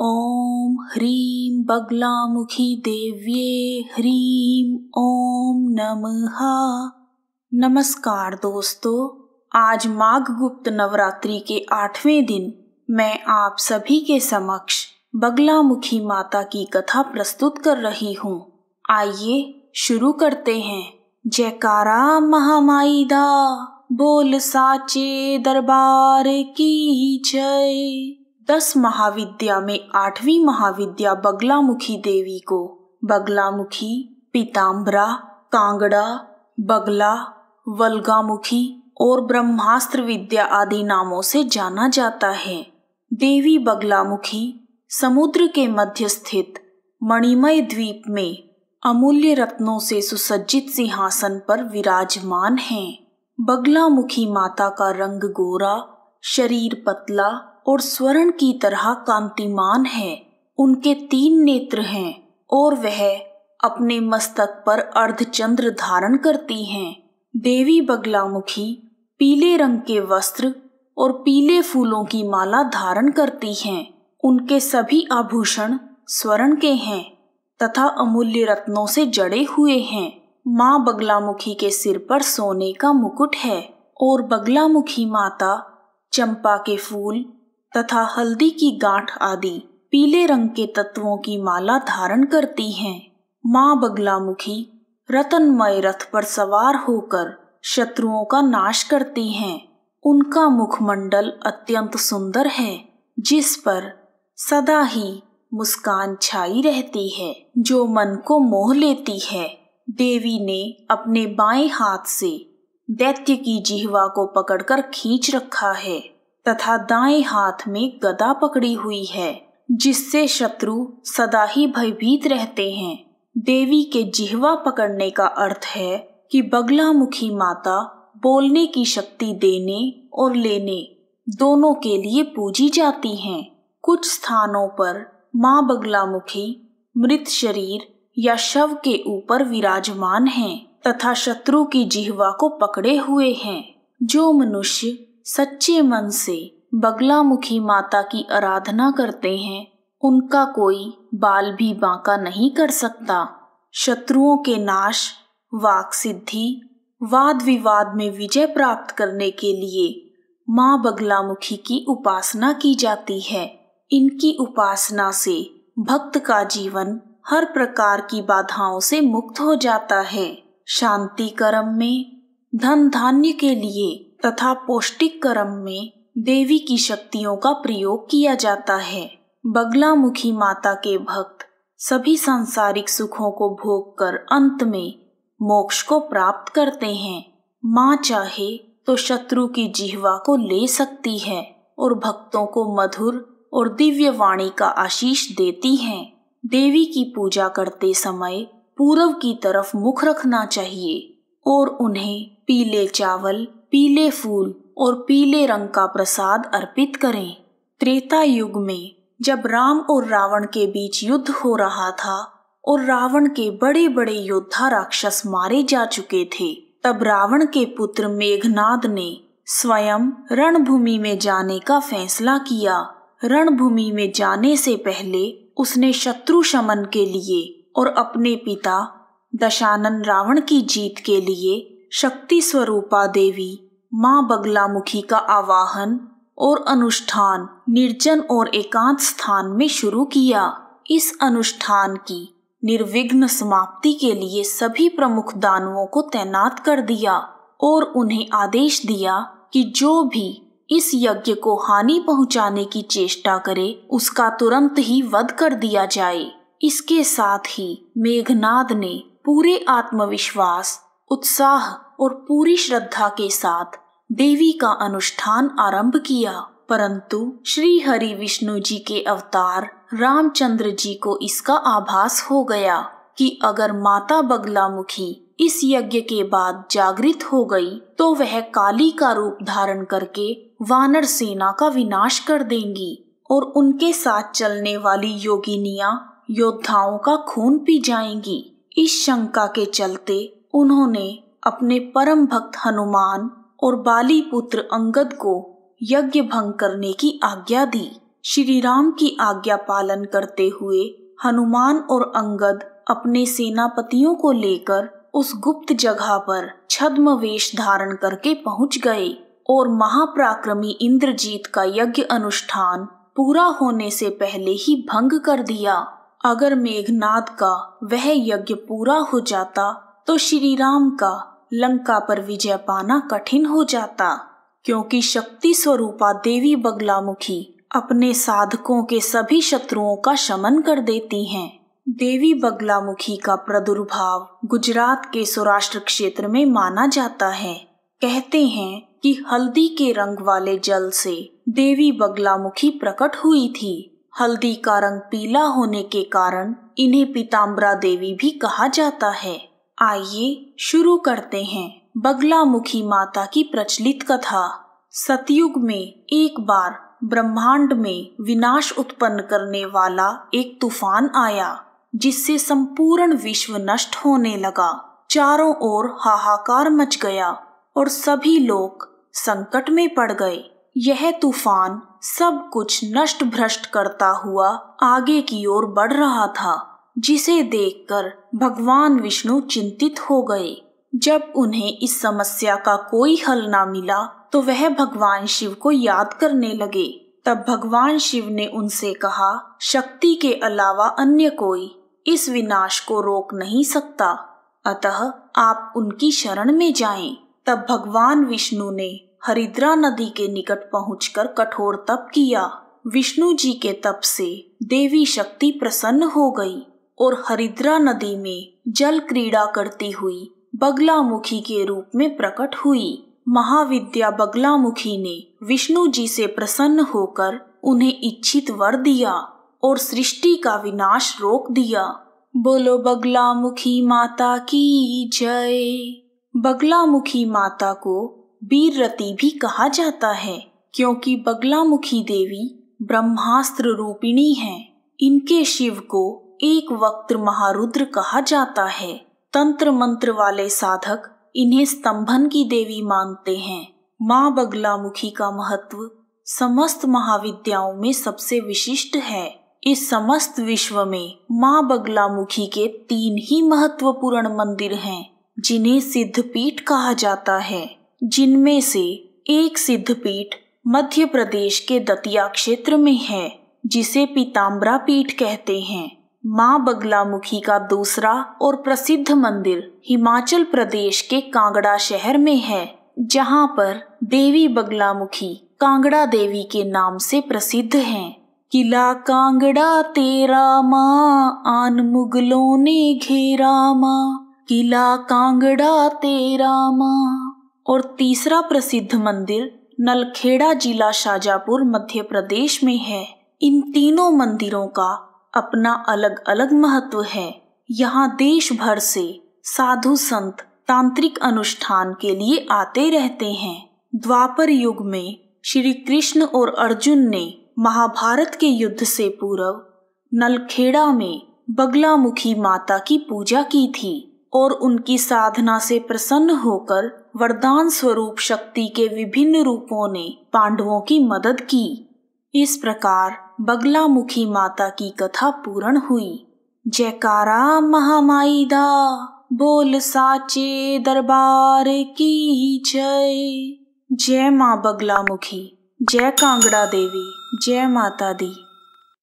ॐ ह्रीं बगलामुखी देव्ये ह्रीं ॐ नमः नमस्कार दोस्तों आज माघ गुप्त नवरात्रि के आठवें दिन मैं आप सभी के समक्ष बगलामुखी माता की कथा प्रस्तुत कर रही हूँ आइए शुरू करते हैं जयकारा महामाई दा बोल साचे दरबार की जय दस महाविद्या में आठवीं महाविद्या बगलामुखी देवी को बगलामुखी पीताम्बरा कांगड़ा बगला वलगामुखी और ब्रह्मास्त्र विद्या आदि नामों से जाना जाता है देवी बगलामुखी समुद्र के मध्य स्थित मणिमय द्वीप में अमूल्य रत्नों से सुसज्जित सिंहासन पर विराजमान हैं। बगलामुखी माता का रंग गोरा शरीर पतला और स्वर्ण की तरह कांतिमान है उनके तीन नेत्र हैं और वह अपने मस्तक पर अर्धचंद्र धारण करती हैं देवी बगलामुखी पीले रंग के वस्त्र और पीले फूलों की माला धारण करती हैं उनके सभी आभूषण स्वर्ण के हैं तथा अमूल्य रत्नों से जड़े हुए हैं माँ बगलामुखी के सिर पर सोने का मुकुट है और बगलामुखी माता चंपा के फूल तथा हल्दी की गांठ आदि पीले रंग के तत्वों की माला धारण करती हैं माँ बगलामुखी रतनमय रथ पर सवार होकर शत्रुओं का नाश करती हैं उनका मुखमंडल अत्यंत सुंदर है जिस पर सदा ही मुस्कान छाई रहती है जो मन को मोह लेती है देवी ने अपने बाएं हाथ से दैत्य की जिहवा को पकड़कर खींच रखा है तथा दाएं हाथ में गदा पकड़ी हुई है जिससे शत्रु सदा ही भयभीत रहते हैं देवी के जिहवा पकड़ने का अर्थ है कि मुखी माता बोलने की शक्ति देने और लेने दोनों के लिए पूजी जाती हैं कुछ स्थानों पर माँ बगला मुखी मृत शरीर या शव के ऊपर विराजमान हैं तथा शत्रु की जिहवा को पकड़े हुए हैं जो मनुष्य सच्चे मन से बगलामुखी माता की आराधना करते हैं उनका कोई बाल भी बांका नहीं कर सकता शत्रुओं के नाश वाक सिद्धि वाद विवाद में विजय प्राप्त करने के लिए माँ बगलामुखी की उपासना की जाती है इनकी उपासना से भक्त का जीवन हर प्रकार की बाधाओं से मुक्त हो जाता है शांति कर्म में धन धान्य के लिए तथा पौष्टिक कर्म में देवी की शक्तियों का प्रयोग किया जाता है बगला मुखी माता के भक्त सभी सांसारिक सुखों को भोग कर अंत में मोक्ष को प्राप्त करते हैं माँ चाहे तो शत्रु की जिहवा को ले सकती है और भक्तों को मधुर और दिव्य वाणी का आशीष देती है देवी की पूजा करते समय पूर्व की तरफ मुख रखना चाहिए और उन्हें पीले चावल पीले फूल और पीले रंग का प्रसाद अर्पित करें त्रेता युग में जब राम और रावण के बीच युद्ध हो रहा था और रावण के बड़े बड़े योद्धा राक्षस मारे जा चुके थे तब रावण के पुत्र मेघनाद ने स्वयं रणभूमि में जाने का फैसला किया रणभूमि में जाने से पहले उसने शत्रु शमन के लिए और अपने पिता दशानन रावण की जीत के लिए शक्ति स्वरूपा देवी माँ बगलामुखी का आवाहन और अनुष्ठान निर्जन और एकांत स्थान में शुरू किया इस अनुष्ठान की निर्विघ्न समाप्ति के लिए सभी प्रमुख दानवों को तैनात कर दिया और उन्हें आदेश दिया कि जो भी इस यज्ञ को हानि पहुंचाने की चेष्टा करे उसका तुरंत ही वध कर दिया जाए इसके साथ ही मेघनाद ने पूरे आत्मविश्वास उत्साह और पूरी श्रद्धा के साथ देवी का अनुष्ठान आरंभ किया परंतु श्री हरि विष्णु जी के अवतार रामचंद्र जी को इसका आभास हो गया कि अगर माता बगला मुखी इस यज्ञ के बाद जागृत हो गई तो वह काली का रूप धारण करके वानर सेना का विनाश कर देंगी और उनके साथ चलने वाली योगिनिया योद्धाओं का खून पी जाएंगी इस शंका के चलते उन्होंने अपने परम भक्त हनुमान और बाली पुत्र अंगद को यज्ञ भंग करने की आज्ञा दी श्री राम की आज्ञा पालन करते हुए हनुमान और अंगद अपने सेनापतियों को लेकर उस गुप्त जगह पर छद्म वेश धारण करके पहुंच गए और महाप्राक्रमी इंद्रजीत का यज्ञ अनुष्ठान पूरा होने से पहले ही भंग कर दिया अगर मेघनाद का वह यज्ञ पूरा हो जाता तो श्री राम का लंका पर विजय पाना कठिन हो जाता क्योंकि शक्ति स्वरूपा देवी बगलामुखी अपने साधकों के सभी शत्रुओं का शमन कर देती हैं देवी बगलामुखी का प्रदुर्भाव गुजरात के सौराष्ट्र क्षेत्र में माना जाता है कहते हैं कि हल्दी के रंग वाले जल से देवी बगलामुखी प्रकट हुई थी हल्दी का रंग पीला होने के कारण इन्हें पीताम्बरा देवी भी कहा जाता है आइए शुरू करते हैं बगला मुखी माता की प्रचलित कथा सतयुग में एक बार ब्रह्मांड में विनाश उत्पन्न करने वाला एक तूफान आया जिससे संपूर्ण विश्व नष्ट होने लगा चारों ओर हाहाकार मच गया और सभी लोग संकट में पड़ गए यह तूफान सब कुछ नष्ट भ्रष्ट करता हुआ आगे की ओर बढ़ रहा था जिसे देखकर भगवान विष्णु चिंतित हो गए जब उन्हें इस समस्या का कोई हल ना मिला तो वह भगवान शिव को याद करने लगे तब भगवान शिव ने उनसे कहा शक्ति के अलावा अन्य कोई इस विनाश को रोक नहीं सकता अतः आप उनकी शरण में जाएं। तब भगवान विष्णु ने हरिद्रा नदी के निकट पहुंचकर कठोर तप किया विष्णु जी के तप से देवी शक्ति प्रसन्न हो गई और हरिद्रा नदी में जल क्रीड़ा करती हुई बगलामुखी के रूप में प्रकट हुई महाविद्या बगलामुखी ने विष्णु जी से प्रसन्न होकर उन्हें इच्छित वर दिया और सृष्टि का विनाश रोक दिया बोलो बगलामुखी माता की जय बगलामुखी माता को बीररति भी कहा जाता है क्योंकि बगलामुखी देवी ब्रह्मास्त्र रूपिणी है इनके शिव को एक वक्त महारुद्र कहा जाता है तंत्र मंत्र वाले साधक इन्हें स्तंभन की देवी मानते हैं माँ बगलामुखी का महत्व समस्त महाविद्याओं में सबसे विशिष्ट है इस समस्त विश्व में माँ बगलामुखी के तीन ही महत्वपूर्ण मंदिर हैं जिन्हें सिद्धपीठ कहा जाता है जिनमें से एक सिद्धपीठ मध्य प्रदेश के दतिया क्षेत्र में है जिसे पीताम्बरा पीठ कहते हैं माँ बगलामुखी का दूसरा और प्रसिद्ध मंदिर हिमाचल प्रदेश के कांगड़ा शहर में है जहाँ पर देवी बगलामुखी कांगड़ा देवी के नाम से प्रसिद्ध हैं किला कांगड़ा तेरा माँ आन मुगलों ने घेरा माँ किला कांगड़ा तेरा माँ और तीसरा प्रसिद्ध मंदिर नलखेड़ा जिला शाजापुर मध्य प्रदेश में है इन तीनों मंदिरों का अपना अलग अलग महत्व है यहाँ देश भर से साधु संत तांत्रिक अनुष्ठान के लिए आते रहते हैं द्वापर युग में श्री कृष्ण और अर्जुन ने महाभारत के युद्ध से पूर्व नलखेड़ा में बगलामुखी माता की पूजा की थी और उनकी साधना से प्रसन्न होकर वरदान स्वरूप शक्ति के विभिन्न रूपों ने पांडवों की मदद की इस प्रकार बगला मुखी माता की कथा पूर्ण हुई जयकारा महामाईदा बोल साचे दरबार की जय जय माँ बगला मुखी जय कांगड़ा देवी जय माता दी